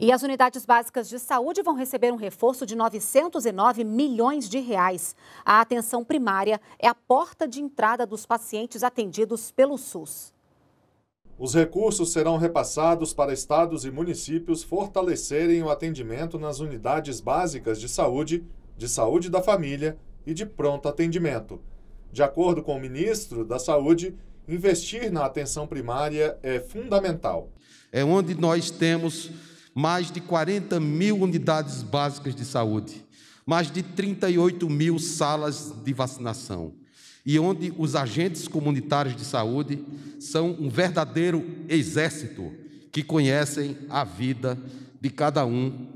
E as unidades básicas de saúde vão receber um reforço de 909 milhões de reais. A atenção primária é a porta de entrada dos pacientes atendidos pelo SUS. Os recursos serão repassados para estados e municípios fortalecerem o atendimento nas unidades básicas de saúde, de saúde da família e de pronto atendimento. De acordo com o ministro da Saúde, investir na atenção primária é fundamental. É onde nós temos mais de 40 mil unidades básicas de saúde, mais de 38 mil salas de vacinação, e onde os agentes comunitários de saúde são um verdadeiro exército que conhecem a vida de cada um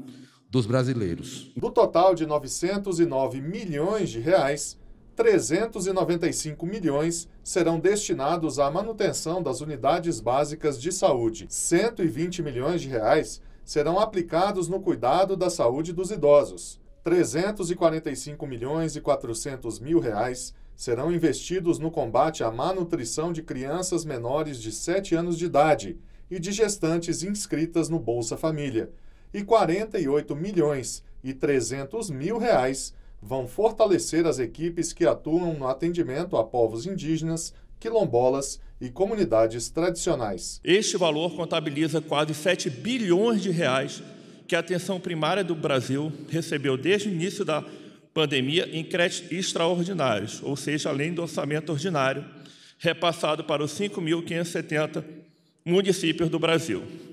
dos brasileiros. Do total de 909 milhões de reais, 395 milhões serão destinados à manutenção das unidades básicas de saúde. 120 milhões de reais serão aplicados no cuidado da saúde dos idosos. 345 milhões e 400 mil reais serão investidos no combate à malnutrição de crianças menores de 7 anos de idade e de gestantes inscritas no Bolsa Família. E 48 milhões e 300 mil reais vão fortalecer as equipes que atuam no atendimento a povos indígenas quilombolas e comunidades tradicionais. Este valor contabiliza quase 7 bilhões de reais que a atenção primária do Brasil recebeu desde o início da pandemia em créditos extraordinários, ou seja, além do orçamento ordinário, repassado para os 5.570 municípios do Brasil.